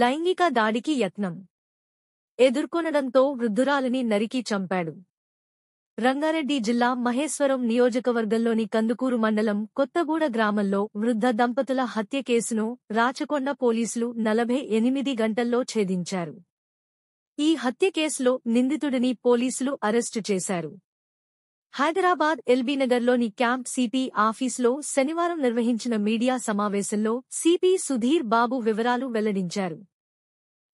లైంగిక దాడికి యత్నం ఎదుర్కొనడంతో వృద్ధురాలిని నరికి చంపాడు రంగారెడ్డి జిల్లా మహేశ్వరం నియోజకవర్గంలోని కందుకూరు మండలం కొత్తగూడ గ్రామంలో వృద్ధ దంపతుల హత్య కేసును రాచకొండ పోలీసులు నలభై ఎనిమిది గంటల్లో ఛేదించారు ఈ హత్య కేసులో నిందితుడిని పోలీసులు అరెస్టు చేశారు హైదరాబాద్ ఎల్బీనగర్లోని క్యాంప్ సిపి ఆఫీసులో శనివారం నిర్వహించిన మీడియా సమావేశంలో సిపి సుధీర్ బాబు వివరాలు వెల్లడించారు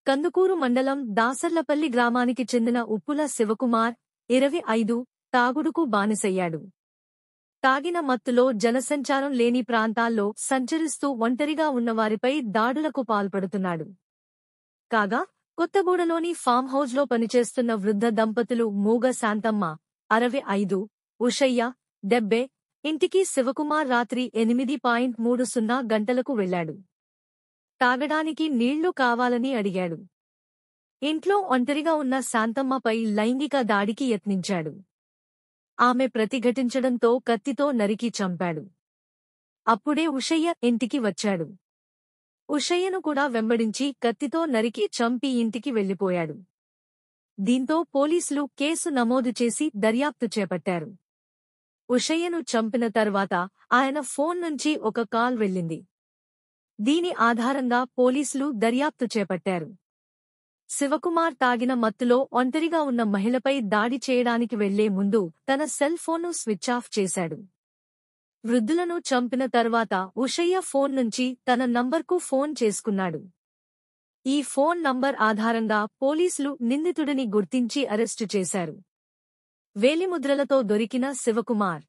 కందుకూరు మండలం దాసర్లపల్లి గ్రామానికి చెందిన ఉప్పుల శివకుమార్ ఇరవై ఐదు తాగుడుకు బానిసయ్యాడు తాగిన మత్తులో జనసంచారం లేని ప్రాంతాల్లో సంచరిస్తూ ఒంటరిగా ఉన్నవారిపై దాడులకు పాల్పడుతున్నాడు కాగా కొత్తగూడలోని ఫామ్ హౌజ్లో పనిచేస్తున్న వృద్ధ దంపతులు మూగ శాంతమ్మ అరవై ఐదు ఉషయ్య డెబ్బే ఇంటికి శివకుమార్ రాత్రి ఎనిమిది పాయింట్ మూడు సున్నా గంటలకు వెళ్లాడు తాగడానికి నీళ్లు కావాలని అడిగాడు ఇంట్లో ఒంటరిగా ఉన్న శాంతమ్మపై లైంగిక దాడికి యత్నించాడు ఆమె ప్రతిఘటించడంతో కత్తితో నరికి చంపాడు అప్పుడే ఉషయ్య ఇంటికి వచ్చాడు ఉషయ్యను కూడా వెంబడించి కత్తితో నరికి చంపి ఇంటికి వెళ్లిపోయాడు దీంతో పోలీసులు కేసు నమోదు చేసి దర్యాప్తు చేపట్టారు ఉషయ్యను చంపిన తర్వాత ఆయన ఫోన్ నుంచి ఒక కాల్ వెళ్ళింది దీని ఆధారంగా పోలీసులు దర్యాప్తు చేపట్టారు శివకుమార్ తాగిన మత్తులో ఒంటరిగా ఉన్న మహిళపై దాడి చేయడానికి వెళ్లే ముందు తన సెల్ ఫోన్ను స్విచ్ ఆఫ్ చేశాడు వృద్ధులను చంపిన తర్వాత ఉషయ్య ఫోన్ నుంచి తన నంబర్కు ఫోన్ చేసుకున్నాడు ఈ ఫోన్ నంబర్ ఆధారంగా పోలీసులు నిందితుడిని గుర్తించి అరెస్టు చేశారు వేలిముద్రలతో దొరికిన శివకుమార్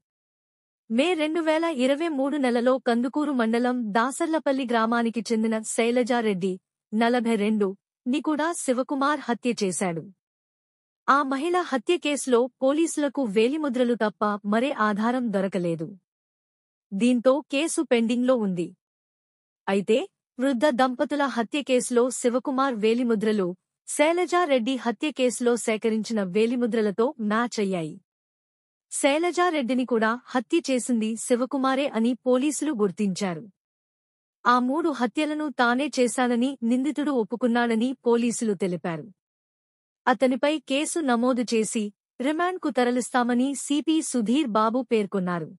మే రెండు వేల ఇరవై మూడు నెలలో కందుకూరు మండలం దాసర్లపల్లి గ్రామానికి చెందిన శైలజారెడ్డి నలభై రెండు ని కూడా శివకుమార్ హత్య చేశాడు ఆ మహిళ హత్య కేసులో పోలీసులకు వేలిముద్రలు తప్ప మరే ఆధారం దొరకలేదు దీంతో కేసు పెండింగ్లో ఉంది అయితే వృద్ధ దంపతుల హత్య కేసులో శివకుమార్ వేలిముద్రలు శైలజారెడ్డి హత్య కేసులో సేకరించిన వేలిముద్రలతో మ్యాచ్ అయ్యాయి శైలజారెడ్డిని కూడా హత్య చేసింది శివకుమారే అని పోలీసులు గుర్తించారు ఆ మూడు హత్యలను తానే చేశానని నిందితుడు ఒప్పుకున్నాడని పోలీసులు తెలిపారు అతనిపై కేసు నమోదు చేసి రిమాండ్కు తరలిస్తామని సిపి సుధీర్ బాబు పేర్కొన్నారు